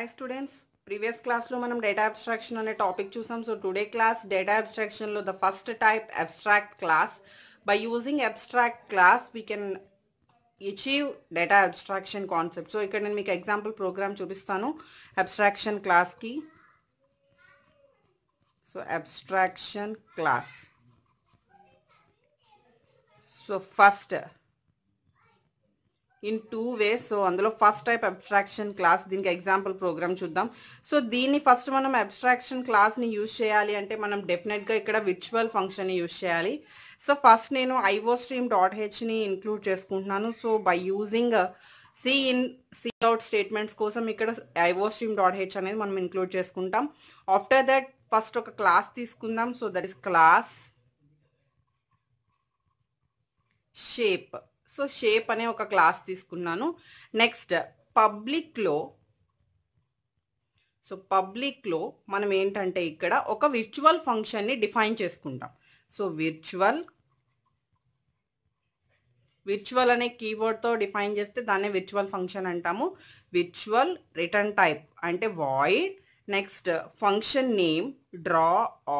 Hi students previous క్లాస్లో మనం data abstraction అనే టాపిక్ చూసాం సో టుడే క్లాస్ డేటా అబ్స్ట్రాక్షన్లో the first type abstract class by using abstract class we can achieve data abstraction concept so ఇక్కడ నేను మీకు example program చూపిస్తాను abstraction క్లాస్కి so abstraction class so first in two ways so అందులో first type abstraction class దీనికి example program చూద్దాం so దీన్ని first మనం అబ్స్ట్రాక్షన్ క్లాస్ని యూజ్ చేయాలి అంటే మనం డెఫినెట్గా ఇక్కడ విర్చువల్ ఫంక్షన్ని యూజ్ చేయాలి సో ఫస్ట్ నేను ఐఓ స్ట్రీమ్ డాట్ హెచ్ని ఇంక్లూడ్ చేసుకుంటున్నాను so by using C in C statements కోసం ఇక్కడ ఐఓ స్ట్రీమ్ డాట్ హెచ్ అనేది మనం ఇంక్లూడ్ చేసుకుంటాం ఆఫ్టర్ దట్ ఫస్ట్ ఒక క్లాస్ తీసుకుందాం so that is class shape so shape అనే ఒక క్లాస్ తీసుకున్నాను నెక్స్ట్ పబ్లిక్లో సో పబ్లిక్లో మనం ఏంటంటే ఇక్కడ ఒక విర్చువల్ ఫంక్షన్ని డిఫైన్ చేసుకుంటాం సో విర్చువల్ విర్చువల్ అనే కీవర్డ్తో డిఫైన్ చేస్తే దాన్నే విర్చువల్ ఫంక్షన్ అంటాము విర్చువల్ రిటర్న్ టైప్ అంటే void next function name draw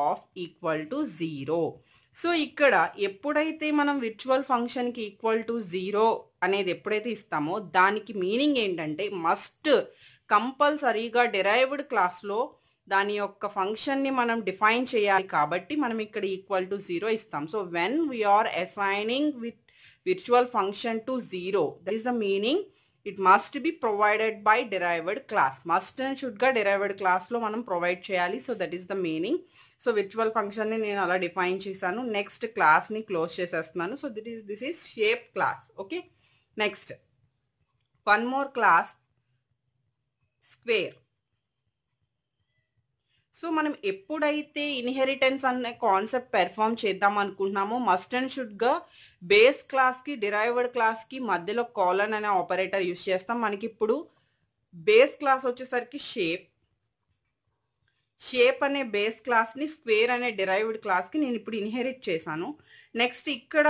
of equal to zero so ఇక్కడ ఎప్పుడైతే మనం విర్చువల్ ఫంక్షన్కి ఈక్వల్ టు జీరో అనేది ఎప్పుడైతే ఇస్తామో దానికి మీనింగ్ ఏంటంటే మస్ట్ కంపల్సరీగా డిరైవ్డ్ క్లాస్లో దాని యొక్క ఫంక్షన్ని మనం డిఫైన్ చేయాలి కాబట్టి మనం ఇక్కడ ఈక్వల్ టు జీరో ఇస్తాం so when we are assigning with virtual function to zero that is the meaning it must be provided by derived class must and షుడ్గా డిరైవ్డ్ క్లాస్లో మనం ప్రొవైడ్ చేయాలి so that is the meaning so virtual ఫంక్షన్ని నేను అలా define చేశాను next క్లాస్ని close చేసేస్తున్నాను so that is this is shape class okay next one more class square so మనం ఎప్పుడైతే ఇన్హెరిటెన్స్ అనే కాన్సెప్ట్ పెర్ఫామ్ చేద్దాం అనుకుంటున్నామో మస్ట్ అండ్ షుడ్గా బేస్ క్లాస్కి డిరైవర్డ్ క్లాస్కి మధ్యలో కాలన్ అనే ఆపరేటర్ యూస్ చేస్తాం మనకి ఇప్పుడు బేస్ క్లాస్ వచ్చేసరికి షేప్ షేప్ అనే బేస్ క్లాస్ని స్క్వేర్ అనే డిరైవ్డ్ క్లాస్కి నేను ఇప్పుడు ఇన్హెరిట్ చేశాను నెక్స్ట్ ఇక్కడ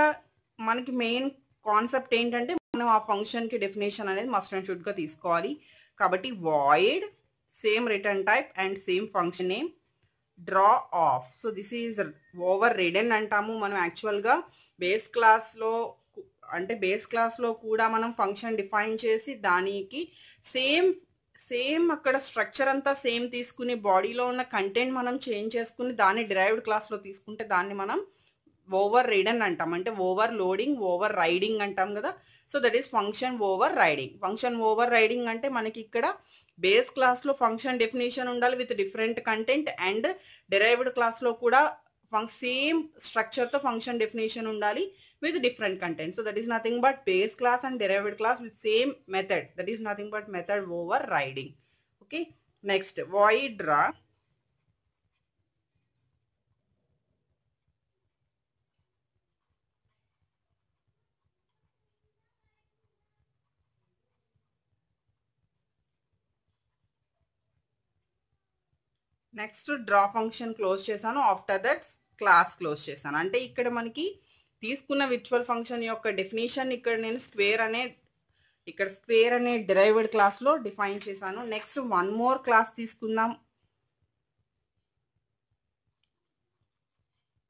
మనకి మెయిన్ కాన్సెప్ట్ ఏంటంటే మనం ఆ ఫంక్షన్కి డెఫినేషన్ అనేది మస్ట్ అండ్ షుడ్గా తీసుకోవాలి కాబట్టి void same return type and same function name draw of so this is overridden అంటాము మనం యాక్చువల్గా బేస్ క్లాస్లో అంటే బేస్ క్లాస్లో కూడా మనం ఫంక్షన్ డిఫైన్ చేసి దానికి సేమ్ సేమ్ అక్కడ స్ట్రక్చర్ అంతా సేమ్ తీసుకుని బాడీలో ఉన్న కంటెంట్ మనం చేంజ్ చేసుకుని దాన్ని డ్రైవ్డ్ క్లాస్లో తీసుకుంటే దాన్ని మనం ఓవర్ రీడన్ అంటాం అంటే ఓవర్ లోడింగ్ ఓవర్ రైడింగ్ అంటాం కదా so that is function overriding function overriding అంటే మనకి ఇక్కడ బేస్ క్లాస్లో ఫంక్షన్ డెఫినేషన్ ఉండాలి with different content and derived క్లాస్లో కూడా ఫంక్ సేమ్ స్ట్రక్చర్తో ఫంక్షన్ డెఫినేషన్ ఉండాలి with different content. So that is nothing but base class and derived class with same method. That is nothing but method overriding. Okay. Next, void ra. Next draw function close చేశాను after that class close చేశాను అంటే ఇక్కడ మనకి తీసుకున్న virtual function యొక్క definition ఇక్కడ నేను square అనే ఇక్కడ స్క్వేర్ అనే డిరైవ్డ్ క్లాస్లో డిఫైన్ చేశాను నెక్స్ట్ వన్ మోర్ క్లాస్ తీసుకుందాం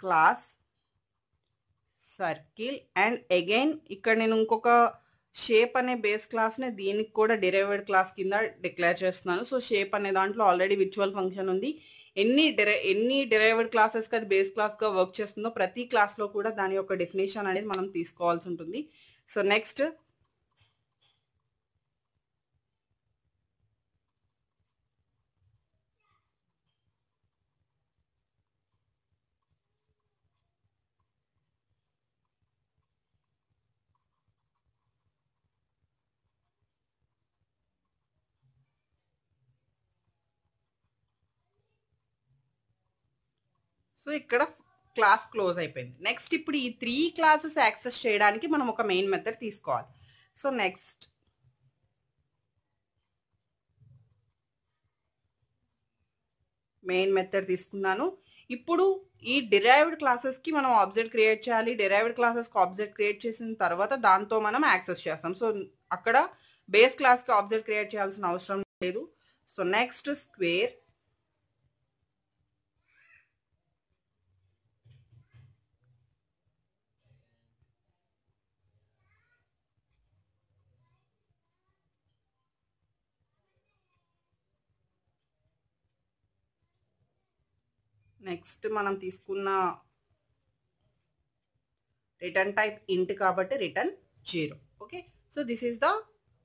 క్లాస్ సర్కిల్ అండ్ అగైన్ ఇక్కడ నేను ఇంకొక షేప్ అనే బేస్ క్లాస్నే దీనికి కూడా డిరైవ్డ్ క్లాస్ కింద డిక్లేర్ చేస్తున్నాను సో షేప్ అనే దాంట్లో ఆల్రెడీ విర్చువల్ ఫంక్షన్ ఉంది ఎన్ని డిరై ఎన్ని డిరైవ్డ్ క్లాసెస్కి అది బేస్ క్లాస్గా వర్క్ చేస్తుందో ప్రతి క్లాస్లో కూడా దాని యొక్క డెఫినేషన్ అనేది మనం తీసుకోవాల్సి ఉంటుంది సో నెక్స్ట్ సో ఇక్కడ క్లాస్ క్లోజ్ అయిపోయింది నెక్స్ట్ ఇప్పుడు ఈ త్రీ క్లాసెస్ యాక్సెస్ చేయడానికి మనం ఒక మెయిన్ మెథడ్ తీసుకోవాలి సో నెక్స్ట్ మెయిన్ మెథడ్ తీసుకున్నాను ఇప్పుడు ఈ డిరైవ్డ్ క్లాసెస్కి మనం ఆబ్జెక్ట్ క్రియేట్ చేయాలి డిరైవ్డ్ క్లాసెస్కి ఆబ్జెక్ట్ క్రియేట్ చేసిన తర్వాత దాంతో మనం యాక్సెస్ చేస్తాం సో అక్కడ బేస్ క్లాస్కి ఆబ్జెక్ట్ క్రియేట్ చేయాల్సిన అవసరం లేదు సో నెక్స్ట్ స్క్వేర్ నెక్స్ట్ మనం తీసుకున్న రిటర్న్ టైప్ ఇంట్ కాబట్టి return zero okay so this is the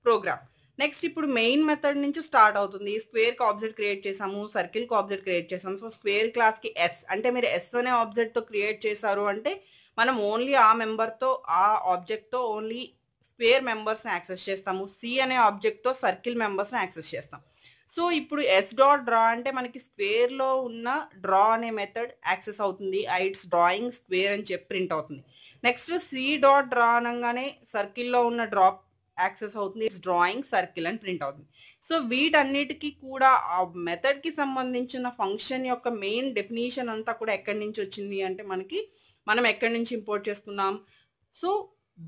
program next ఇప్పుడు మెయిన్ మెథడ్ నుంచి స్టార్ట్ అవుతుంది స్క్వేర్కి ఆబ్జెక్ట్ క్రియేట్ చేసాము సర్కిల్కి ఆబ్జెక్ట్ క్రియేట్ చేసాము సో స్క్వేర్ క్లాస్కి ఎస్ అంటే మీరు ఎస్ అనే ఆబ్జెక్ట్తో క్రియేట్ చేశారు అంటే మనం ఓన్లీ ఆ మెంబర్తో ఆ ఆబ్జెక్ట్తో ఓన్లీ స్క్వేర్ మెంబర్స్ని యాక్సెస్ చేస్తాము సి అనే ఆబ్జెక్ట్తో సర్కిల్ మెంబర్స్ని యాక్సెస్ చేస్తాం సో ఇప్పుడు ఎస్ డాట్ డ్రా అంటే మనకి స్క్వేర్లో ఉన్న డ్రా అనే మెథడ్ యాక్సెస్ అవుతుంది ఐట్స్ డ్రాయింగ్ స్క్వేర్ అని చెప్పి ప్రింట్ అవుతుంది నెక్స్ట్ సి డాట్ డ్రా అనగానే సర్కిల్లో ఉన్న డ్రాప్ యాక్సెస్ అవుతుంది ఇట్స్ డ్రాయింగ్ సర్కిల్ అని ప్రింట్ అవుతుంది సో వీటన్నిటికీ కూడా ఆ మెథడ్కి సంబంధించిన ఫంక్షన్ యొక్క మెయిన్ డెఫినేషన్ అంతా కూడా ఎక్కడి నుంచి వచ్చింది అంటే మనకి మనం ఎక్కడి నుంచి ఇంపోర్ట్ చేస్తున్నాం సో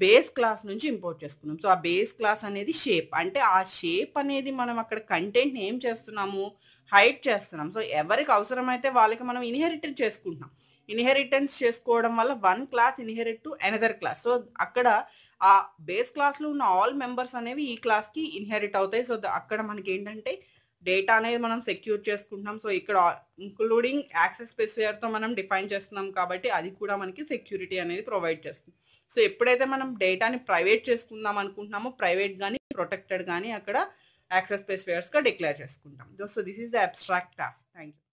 బేస్ క్లాస్ నుంచి ఇంపోర్ట్ చేసుకున్నాం సో ఆ బేస్ క్లాస్ అనేది షేప్ అంటే ఆ షేప్ అనేది మనం అక్కడ కంటెంట్ని ఏం చేస్తున్నాము హైట్ చేస్తున్నాం సో ఎవరికి అవసరమైతే వాళ్ళకి మనం ఇన్హెరిటెడ్ చేసుకుంటున్నాం ఇన్హెరిటెన్స్ చేసుకోవడం వల్ల one class inherit to another class so అక్కడ ఆ బేస్ క్లాస్లో ఉన్న ఆల్ మెంబర్స్ అనేవి ఈ క్లాస్కి ఇన్హెరిట్ అవుతాయి సో అక్కడ మనకి ఏంటంటే డేటా అనేది మనం సెక్యూర్ చేసుకుంటున్నాం సో ఇక్కడ ఇంక్లూడింగ్ యాక్సెస్ స్పెసిఫైర్తో మనం డిఫైన్ చేస్తున్నాం కాబట్టి అది కూడా మనకి సెక్యూరిటీ అనేది ప్రొవైడ్ చేస్తుంది సో ఎప్పుడైతే మనం డేటాని ప్రైవేట్ చేసుకుందాం అనుకుంటున్నామో ప్రైవేట్ కానీ ప్రొటెక్టెడ్ కానీ అక్కడ యాక్సెస్ స్పెసిఫైర్స్గా డిక్లేర్ చేసుకుంటాం so this is the abstract task thank you